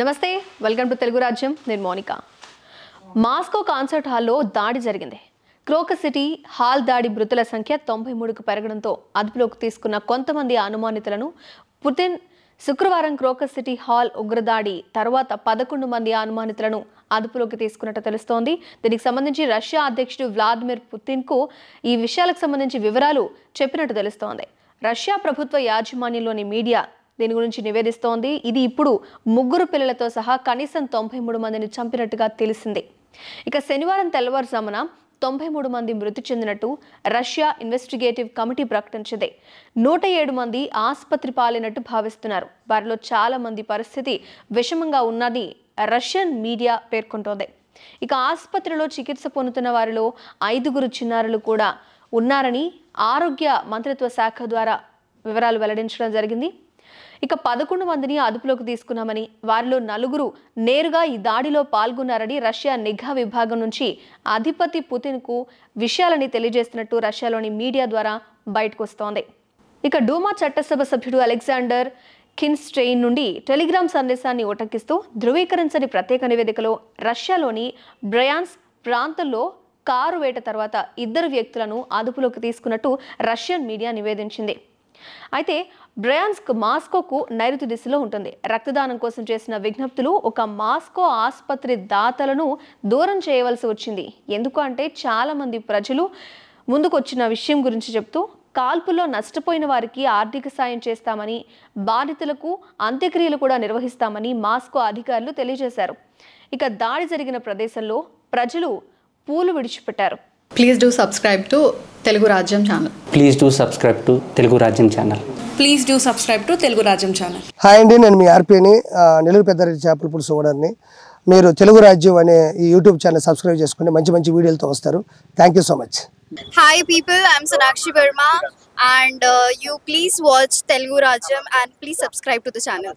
నమస్తే welcome to Telugu రాజ్యం నేను మోనిక మాస్కో కాన్సర్ట్ హాల్లో దాడి జరిగింది క్రోక సిటీ హాల్ దాడి మృతుల సంఖ్య తొంభై మూడుకు పెరగడంతో అదుపులోకి తీసుకున్న కొంతమంది అనుమానితులను పుతిన్ శుక్రవారం క్రోకస్ సిటీ హాల్ ఉగ్రదాడి తర్వాత పదకొండు మంది అనుమానితులను అదుపులోకి తీసుకున్నట్టు తెలుస్తోంది దీనికి సంబంధించి రష్యా అధ్యక్షుడు వ్లాదిమిర్ పుతిన్కు ఈ విషయాలకు సంబంధించి వివరాలు చెప్పినట్టు తెలుస్తోంది రష్యా ప్రభుత్వ యాజమాన్యంలోని మీడియా దీని గురించి నివేదిస్తోంది ఇది ఇప్పుడు ముగ్గురు పిల్లలతో సహా కనీసం తొంభై మూడు మందిని చంపినట్టుగా తెలిసింది ఇక శనివారం తెల్లవారుజామున తొంభై మూడు మంది మృతి చెందినట్టు రష్యా ఇన్వెస్టిగేటివ్ కమిటీ ప్రకటించింది నూట ఏడు మంది ఆసుపత్రి పాలినట్టు భావిస్తున్నారు వారిలో చాలా మంది పరిస్థితి విషమంగా ఉన్నది రష్యన్ మీడియా పేర్కొంటోంది ఇక ఆసుపత్రిలో చికిత్స పొందుతున్న వారిలో ఐదుగురు చిన్నారులు కూడా ఉన్నారని ఆరోగ్య మంత్రిత్వ శాఖ ద్వారా వివరాలు వెల్లడించడం జరిగింది ఇక పదకొండు మందిని అదుపులోకి తీసుకున్నామని వారిలో నలుగురు నేరుగా ఈ దాడిలో పాల్గొన్నారని రష్యా నిఘా విభాగం నుంచి అధిపతి పుతిన్కు విషయాలని తెలియజేస్తున్నట్టు రష్యాలోని మీడియా ద్వారా బయటకు వస్తోంది ఇక డూమా చట్టసభ సభ్యుడు అలెగ్జాండర్ కిన్స్ట్రెయిన్ నుండి టెలిగ్రామ్ సందేశాన్ని ఉటంకిస్తూ ధృవీకరించని ప్రత్యేక నివేదికలో రష్యాలోని బ్రయాన్స్ ప్రాంతంలో కారు వేట తర్వాత ఇద్దరు వ్యక్తులను అదుపులోకి తీసుకున్నట్టు రష్యన్ మీడియా నివేదించింది అయితే బ్రయాన్స్క్ మాస్కోకు నైరుతి దిశలో ఉంటుంది రక్తదానం కోసం చేసిన విజ్ఞప్తులు ఒక మాస్కో ఆసుపత్రి దాతలను దూరం చేయవలసి వచ్చింది ఎందుకు అంటే చాలామంది ప్రజలు ముందుకొచ్చిన విషయం గురించి చెప్తూ కాల్పుల్లో నష్టపోయిన వారికి ఆర్థిక సాయం చేస్తామని బాధితులకు అంత్యక్రియలు కూడా నిర్వహిస్తామని మాస్కో అధికారులు తెలియజేశారు ఇక దాడి జరిగిన ప్రదేశంలో ప్రజలు పూలు విడిచిపెట్టారు please do subscribe to Telugu Rajyam channel please do subscribe to Telugu Rajyam channel please do subscribe to Telugu Rajyam channel hi అండి నేను మీ ఆర్పీని నెల్లూరు పెద్దరెడ్డి చేపల పులుసు ఓడర్ని మీరు తెలుగు రాజ్యం అనే ఈ యూట్యూబ్ ఛానల్ సబ్స్క్రైబ్ చేసుకుని మంచి మంచి వీడియోలతో వస్తారు thank you so much hi people I'm Sonakshi Varma and you please watch Telugu Rajyam and please subscribe to the channel